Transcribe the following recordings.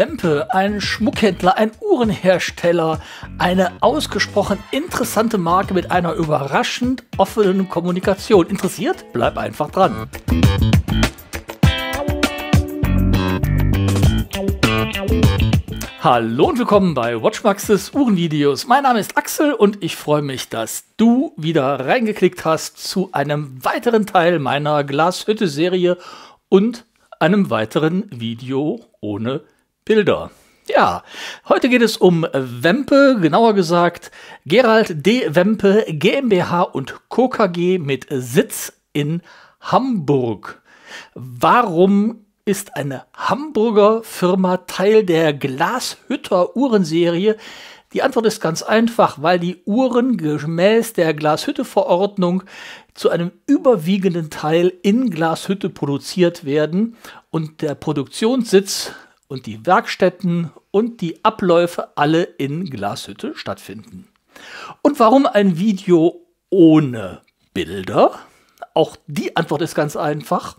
Wempe, ein Schmuckhändler, ein Uhrenhersteller, eine ausgesprochen interessante Marke mit einer überraschend offenen Kommunikation. Interessiert? Bleib einfach dran. Hallo und willkommen bei Watchmaxes Uhrenvideos. Mein Name ist Axel und ich freue mich, dass du wieder reingeklickt hast zu einem weiteren Teil meiner Glashütte-Serie und einem weiteren Video ohne Bilder. Ja, heute geht es um Wempe, genauer gesagt Gerald D. Wempe GmbH und Co. KG mit Sitz in Hamburg. Warum ist eine Hamburger Firma Teil der Glashütter Uhrenserie? Die Antwort ist ganz einfach, weil die Uhren gemäß der Glashütte-Verordnung zu einem überwiegenden Teil in Glashütte produziert werden und der Produktionssitz und die Werkstätten und die Abläufe alle in Glashütte stattfinden. Und warum ein Video ohne Bilder? Auch die Antwort ist ganz einfach.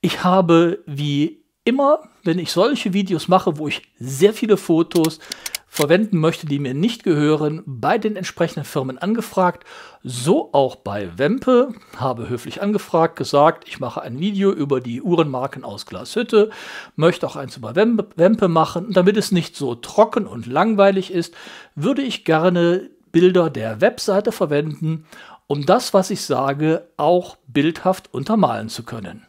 Ich habe wie immer, wenn ich solche Videos mache, wo ich sehr viele Fotos, verwenden möchte, die mir nicht gehören, bei den entsprechenden Firmen angefragt. So auch bei Wempe, habe höflich angefragt, gesagt, ich mache ein Video über die Uhrenmarken aus Glashütte, möchte auch eins über Wempe machen. Und damit es nicht so trocken und langweilig ist, würde ich gerne Bilder der Webseite verwenden, um das, was ich sage, auch bildhaft untermalen zu können.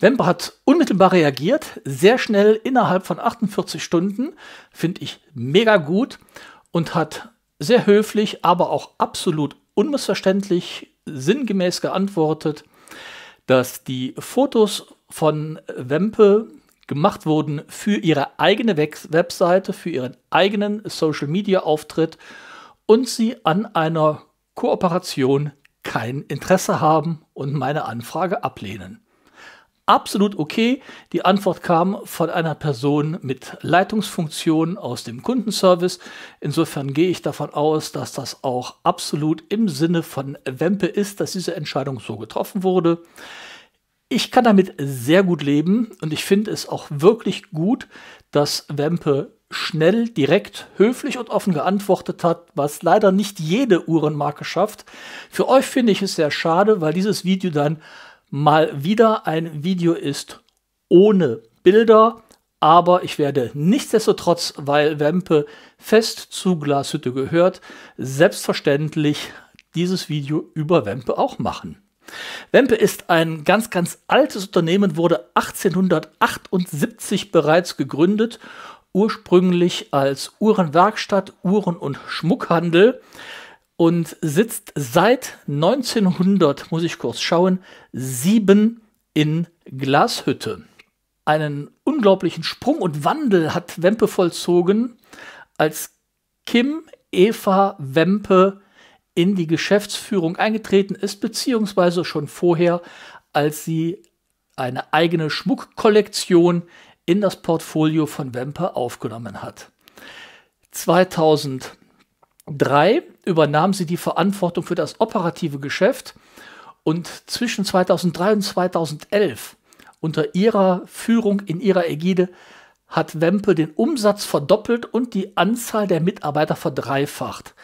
Wember hat unmittelbar reagiert, sehr schnell innerhalb von 48 Stunden, finde ich mega gut und hat sehr höflich, aber auch absolut unmissverständlich sinngemäß geantwortet, dass die Fotos von Wempe gemacht wurden für ihre eigene Webseite, für ihren eigenen Social-Media-Auftritt und sie an einer Kooperation kein Interesse haben und meine Anfrage ablehnen absolut okay. Die Antwort kam von einer Person mit Leitungsfunktion aus dem Kundenservice. Insofern gehe ich davon aus, dass das auch absolut im Sinne von Wempe ist, dass diese Entscheidung so getroffen wurde. Ich kann damit sehr gut leben und ich finde es auch wirklich gut, dass Wempe schnell, direkt, höflich und offen geantwortet hat, was leider nicht jede Uhrenmarke schafft. Für euch finde ich es sehr schade, weil dieses Video dann mal wieder ein Video ist ohne Bilder, aber ich werde nichtsdestotrotz, weil Wempe fest zu Glashütte gehört, selbstverständlich dieses Video über Wempe auch machen. Wempe ist ein ganz, ganz altes Unternehmen, wurde 1878 bereits gegründet, ursprünglich als Uhrenwerkstatt, Uhren- und Schmuckhandel und sitzt seit 1900, muss ich kurz schauen, sieben in Glashütte. Einen unglaublichen Sprung und Wandel hat Wempe vollzogen, als Kim Eva Wempe in die Geschäftsführung eingetreten ist, beziehungsweise schon vorher, als sie eine eigene Schmuckkollektion in das Portfolio von Wempe aufgenommen hat. 2003 übernahm sie die Verantwortung für das operative Geschäft und zwischen 2003 und 2011 unter ihrer Führung in ihrer Ägide hat Wempe den Umsatz verdoppelt und die Anzahl der Mitarbeiter verdreifacht.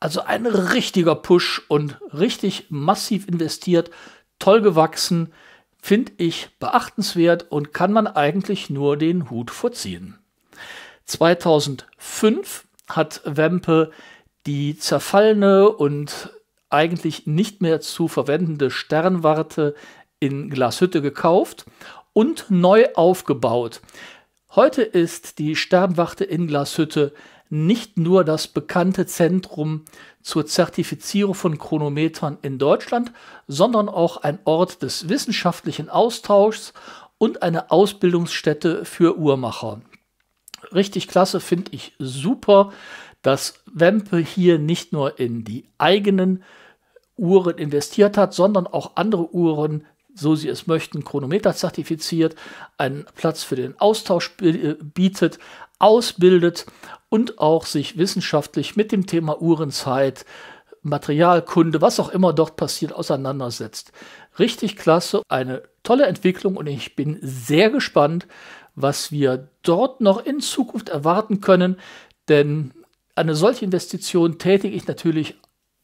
Also ein richtiger Push und richtig massiv investiert, toll gewachsen, finde ich beachtenswert und kann man eigentlich nur den Hut vorziehen. 2005 hat Wempe die zerfallene und eigentlich nicht mehr zu verwendende Sternwarte in Glashütte gekauft und neu aufgebaut. Heute ist die Sternwarte in Glashütte nicht nur das bekannte Zentrum zur Zertifizierung von Chronometern in Deutschland, sondern auch ein Ort des wissenschaftlichen Austauschs und eine Ausbildungsstätte für Uhrmacher. Richtig klasse, finde ich super dass Wempe hier nicht nur in die eigenen Uhren investiert hat, sondern auch andere Uhren, so sie es möchten, Chronometer zertifiziert, einen Platz für den Austausch äh, bietet, ausbildet und auch sich wissenschaftlich mit dem Thema Uhrenzeit, Materialkunde, was auch immer dort passiert, auseinandersetzt. Richtig klasse, eine tolle Entwicklung und ich bin sehr gespannt, was wir dort noch in Zukunft erwarten können, denn eine solche Investition tätige ich natürlich,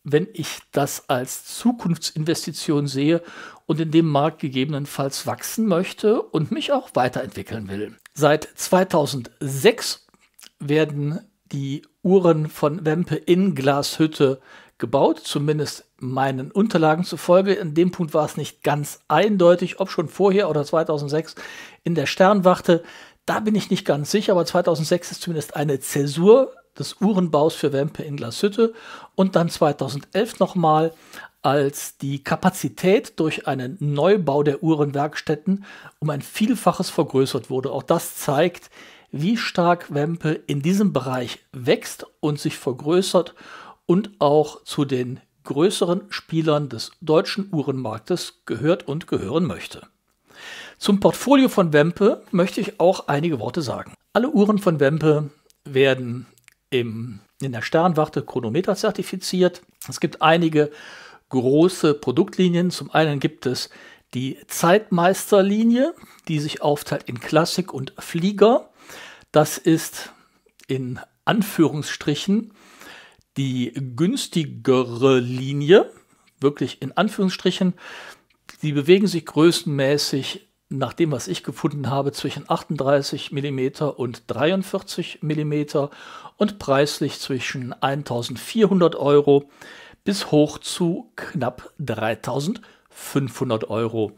wenn ich das als Zukunftsinvestition sehe und in dem Markt gegebenenfalls wachsen möchte und mich auch weiterentwickeln will. Seit 2006 werden die Uhren von Wempe in Glashütte gebaut, zumindest meinen Unterlagen zufolge. In dem Punkt war es nicht ganz eindeutig, ob schon vorher oder 2006 in der Sternwarte. Da bin ich nicht ganz sicher, aber 2006 ist zumindest eine Zäsur des Uhrenbaus für Wempe in Glashütte und dann 2011 nochmal, als die Kapazität durch einen Neubau der Uhrenwerkstätten um ein Vielfaches vergrößert wurde. Auch das zeigt, wie stark Wempe in diesem Bereich wächst und sich vergrößert und auch zu den größeren Spielern des deutschen Uhrenmarktes gehört und gehören möchte. Zum Portfolio von Wempe möchte ich auch einige Worte sagen. Alle Uhren von Wempe werden im, in der Sternwarte Chronometer zertifiziert. Es gibt einige große Produktlinien. Zum einen gibt es die Zeitmeisterlinie, die sich aufteilt in Klassik und Flieger. Das ist in Anführungsstrichen die günstigere Linie, wirklich in Anführungsstrichen. Die bewegen sich größenmäßig nach dem, was ich gefunden habe, zwischen 38 mm und 43 mm und preislich zwischen 1400 Euro bis hoch zu knapp 3500 Euro.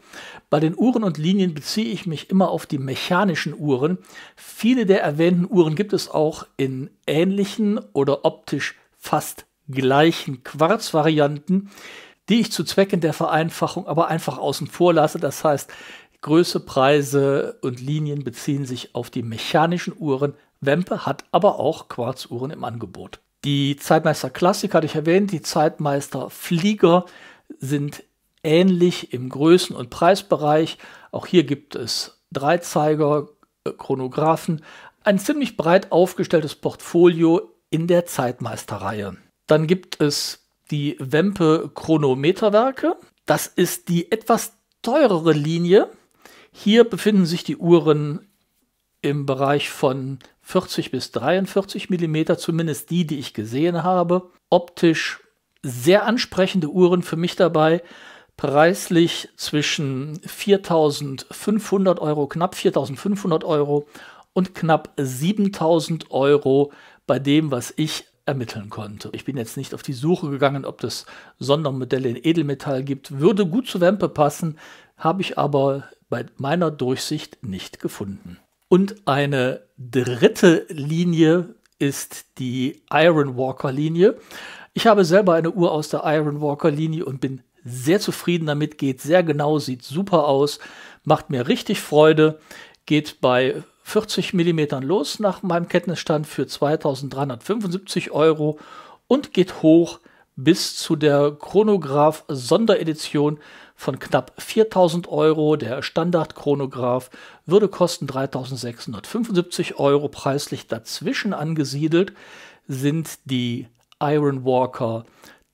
Bei den Uhren und Linien beziehe ich mich immer auf die mechanischen Uhren. Viele der erwähnten Uhren gibt es auch in ähnlichen oder optisch fast gleichen Quarzvarianten, die ich zu Zwecken der Vereinfachung aber einfach außen vor lasse. Das heißt, Größe, Preise und Linien beziehen sich auf die mechanischen Uhren. Wempe hat aber auch Quarzuhren im Angebot. Die Zeitmeister Klassik hatte ich erwähnt, die Zeitmeister Flieger sind ähnlich im Größen- und Preisbereich. Auch hier gibt es Dreizeiger, äh, Chronographen, ein ziemlich breit aufgestelltes Portfolio in der Zeitmeisterreihe. Dann gibt es die Wempe Chronometerwerke. Das ist die etwas teurere Linie, hier befinden sich die Uhren im Bereich von 40 bis 43 mm, zumindest die, die ich gesehen habe. Optisch sehr ansprechende Uhren für mich dabei. Preislich zwischen 4.500 Euro, knapp 4.500 Euro und knapp 7.000 Euro bei dem, was ich ermitteln konnte. Ich bin jetzt nicht auf die Suche gegangen, ob es Sondermodelle in Edelmetall gibt. Würde gut zu Wempe passen, habe ich aber bei meiner Durchsicht nicht gefunden. Und eine dritte Linie ist die Iron Walker Linie. Ich habe selber eine Uhr aus der Iron Walker Linie und bin sehr zufrieden damit, geht sehr genau, sieht super aus, macht mir richtig Freude, geht bei 40 mm los nach meinem Kenntnisstand für 2375 Euro und geht hoch bis zu der Chronograph Sonderedition von knapp 4000 Euro. Der Standard-Chronograph würde kosten 3675 Euro. Preislich dazwischen angesiedelt sind die Iron Walker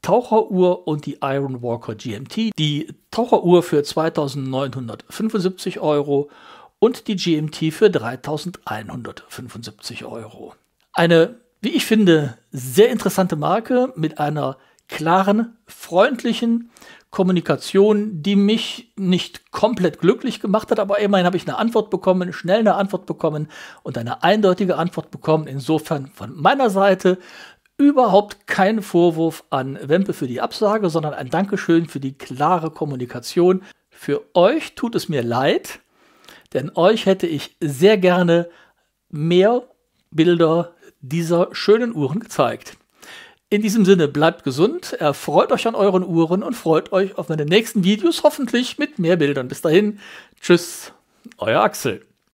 Taucheruhr und die Iron Walker GMT. Die Taucheruhr für 2975 Euro und die GMT für 3175 Euro. Eine, wie ich finde, sehr interessante Marke mit einer klaren, freundlichen Kommunikation, die mich nicht komplett glücklich gemacht hat, aber immerhin habe ich eine Antwort bekommen, schnell eine Antwort bekommen und eine eindeutige Antwort bekommen. Insofern von meiner Seite überhaupt kein Vorwurf an Wempe für die Absage, sondern ein Dankeschön für die klare Kommunikation. Für euch tut es mir leid, denn euch hätte ich sehr gerne mehr Bilder dieser schönen Uhren gezeigt. In diesem Sinne, bleibt gesund, erfreut euch an euren Uhren und freut euch auf meine nächsten Videos, hoffentlich mit mehr Bildern. Bis dahin, tschüss, euer Axel.